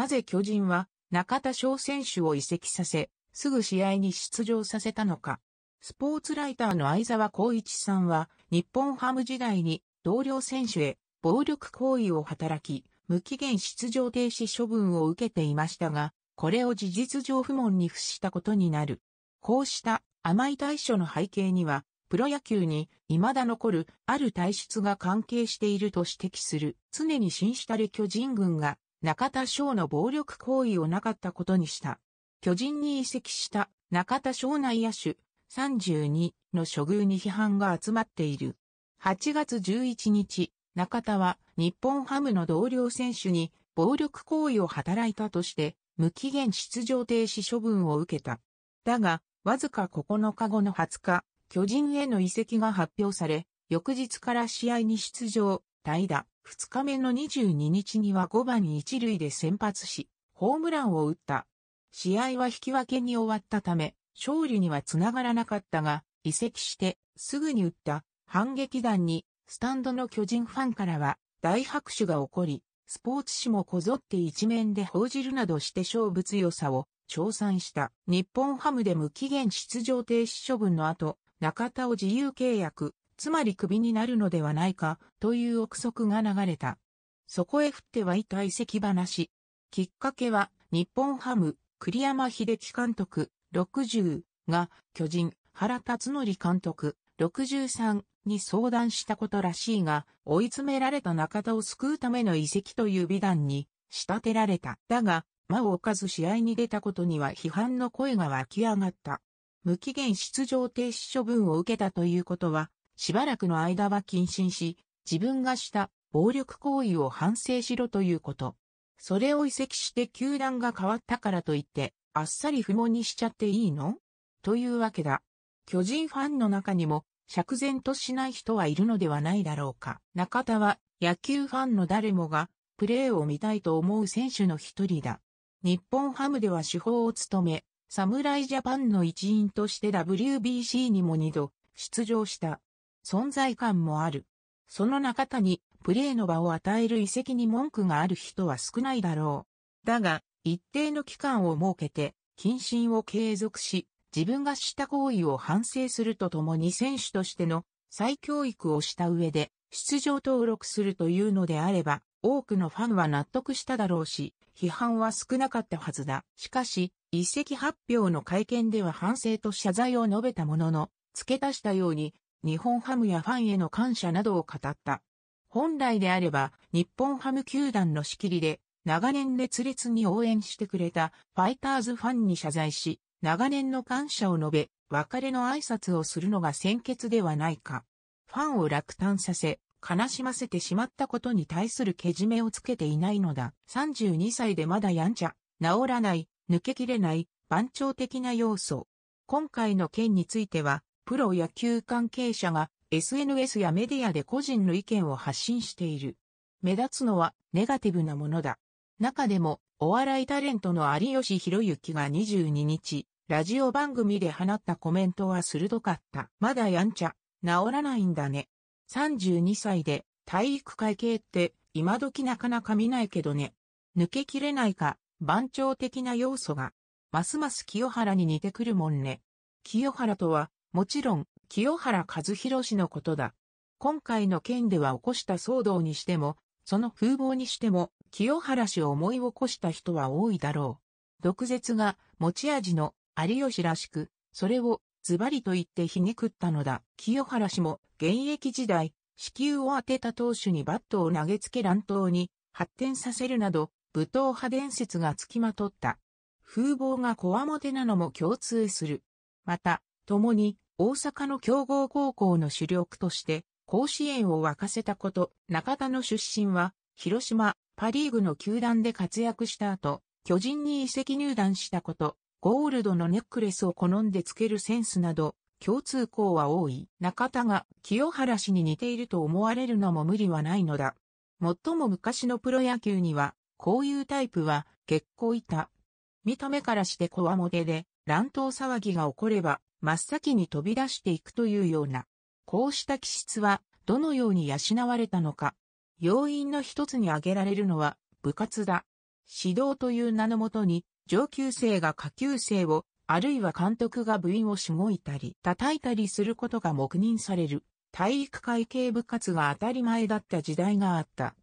なぜ巨人は中田翔選手を移籍させ、すぐ試合に出場させたのか。スポーツライターの相沢光一さんは、日本ハム時代に同僚選手へ暴力行為を働き、無期限出場停止処分を受けていましたが、これを事実上不問に付したことになる。こうした甘い対処の背景には、プロ野球に未だ残るある体質が関係していると指摘する、常に新したる巨人軍が中田翔の暴力行為をなかったことにした。巨人に移籍した中田翔内野手32の処遇に批判が集まっている。8月11日、中田は日本ハムの同僚選手に暴力行為を働いたとして無期限出場停止処分を受けた。だが、わずか9日後の20日、巨人への移籍が発表され、翌日から試合に出場、代打、2日目の22日には5番1塁で先発し、ホームランを打った。試合は引き分けに終わったため、勝利にはつながらなかったが、移籍してすぐに打った反撃弾に、スタンドの巨人ファンからは大拍手が起こり、スポーツ紙もこぞって一面で報じるなどして勝負強さを称賛した日本ハムで無期限出場停止処分の後、中田を自由契約、つまり首になるのではないか、という憶測が流れた。そこへ降って湧いた遺跡話。きっかけは、日本ハム、栗山秀樹監督、60が、巨人、原辰則監督、63に相談したことらしいが、追い詰められた中田を救うための遺跡という美談に仕立てられた。だが、間を置かず試合に出たことには批判の声が湧き上がった。無期限出場停止処分を受けたということは、しばらくの間は謹慎し、自分がした暴力行為を反省しろということ。それを移籍して球団が変わったからといって、あっさり不問にしちゃっていいのというわけだ。巨人ファンの中にも、釈然としない人はいるのではないだろうか。中田は野球ファンの誰もがプレーを見たいと思う選手の一人だ。日本ハムでは主砲を務め、侍ジャパンの一員として WBC にも二度出場した。存在感もある。その中田にプレーの場を与える遺跡に文句がある人は少ないだろう。だが、一定の期間を設けて、謹慎を継続し、自分がした行為を反省するとともに選手としての再教育をした上で、出場登録するというのであれば、多くのファンは納得しただろうし、批判は少なかったはずだ。しかし、遺跡発表の会見では反省と謝罪を述べたものの、付け足したように、日本ハムやファンへの感謝などを語った。本来であれば、日本ハム球団の仕切りで、長年熱烈に応援してくれたファイターズファンに謝罪し、長年の感謝を述べ、別れの挨拶をするのが先決ではないか。ファンを落胆させ、悲しませてしまったことに対するけじめをつけていないのだ。32歳でまだやんちゃ、治らない、抜けきれない、番長的な要素。今回の件については、プロ野球関係者が SNS やメディアで個人の意見を発信している。目立つのはネガティブなものだ。中でも、お笑いタレントの有吉弘之が22日、ラジオ番組で放ったコメントは鋭かった。まだやんちゃ、治らないんだね。32歳で体育会系って今時なかなか見ないけどね。抜けきれないか、番長的な要素が、ますます清原に似てくるもんね。清原とはもちろん、清原和博氏のことだ。今回の件では起こした騒動にしても、その風貌にしても、清原氏を思い起こした人は多いだろう。毒舌が持ち味の有吉らしく、それをズバリと言って皮肉ったのだ。清原氏も現役時代、子宮を当てた投手にバットを投げつけ乱闘に発展させるなど、武闘派伝説がつきまとった。風貌がこわもてなのも共通する。また、共に大阪の強豪高校の主力として甲子園を沸かせたこと、中田の出身は広島、パリーグの球団で活躍した後、巨人に移籍入団したこと、ゴールドのネックレスを好んでつけるセンスなど、共通項は多い。中田が清原氏に似ていると思われるのも無理はないのだ。最も昔のプロ野球には、こういうタイプは結構いた。見た目からしてこわもてで、乱闘騒ぎが起これば、真っ先に飛び出していくというような、こうした気質はどのように養われたのか。要因の一つに挙げられるのは部活だ。指導という名のもとに上級生が下級生を、あるいは監督が部員をしごいたり叩いたりすることが黙認される体育会系部活が当たり前だった時代があった。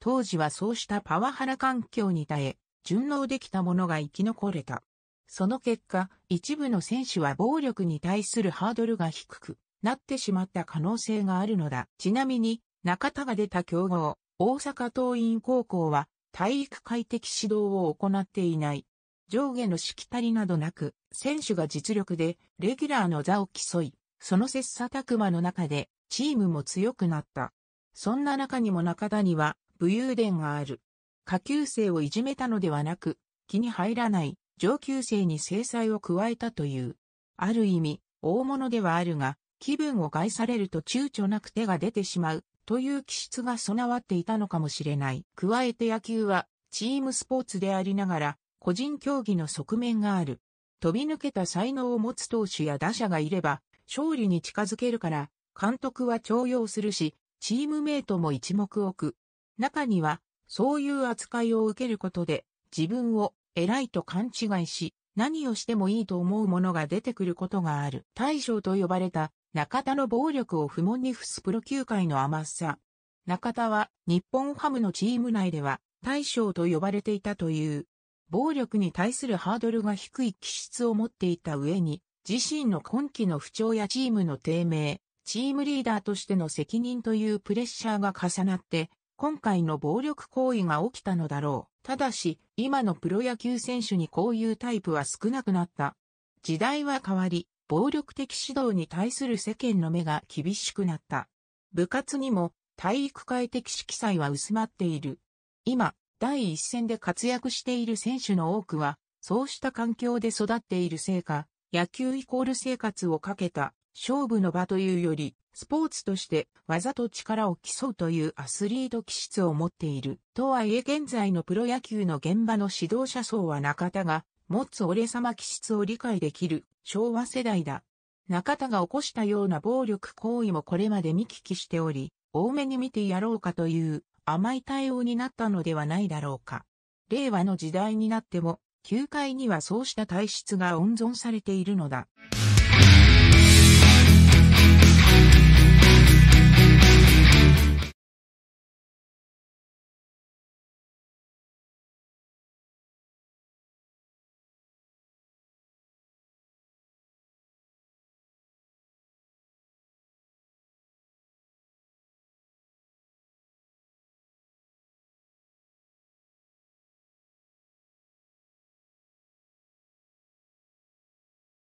当時はそうしたパワハラ環境に耐え、順応できた者が生き残れた。その結果、一部の選手は暴力に対するハードルが低くなってしまった可能性があるのだ。ちなみに、中田が出た競合、大阪桐蔭高校は体育会的指導を行っていない。上下のしきたりなどなく、選手が実力でレギュラーの座を競い、その切磋琢磨の中でチームも強くなった。そんな中にも中田には武勇伝がある。下級生をいじめたのではなく、気に入らない上級生に制裁を加えたという。ある意味、大物ではあるが、気分を害されると躊躇なく手が出てしまう、という気質が備わっていたのかもしれない。加えて野球は、チームスポーツでありながら、個人競技の側面がある。飛び抜けた才能を持つ投手や打者がいれば、勝利に近づけるから、監督は重用するし、チームメイトも一目置く。中には、そういう扱いを受けることで、自分を偉いと勘違いし、何をしてもいいと思うものが出てくることがある。大将と呼ばれた中田の暴力を不問に付すプロ球界の甘さ。中田は日本ハムのチーム内では大将と呼ばれていたという。暴力に対するハードルが低い気質を持っていた上に、自身の今季の不調やチームの低迷、チームリーダーとしての責任というプレッシャーが重なって、今回の暴力行為が起きたのだろう。ただし、今のプロ野球選手にこういうタイプは少なくなった。時代は変わり、暴力的指導に対する世間の目が厳しくなった。部活にも体育会的色彩は薄まっている。今、第一線で活躍している選手の多くは、そうした環境で育っているせいか、野球イコール生活をかけた勝負の場というより、スポーツとして技と力を競うというアスリート気質を持っている。とはいえ現在のプロ野球の現場の指導者層は中田が持つ俺様気質を理解できる昭和世代だ。中田が起こしたような暴力行為もこれまで見聞きしており、多めに見てやろうかという甘い対応になったのではないだろうか。令和の時代になっても、球界にはそうした体質が温存されているのだ。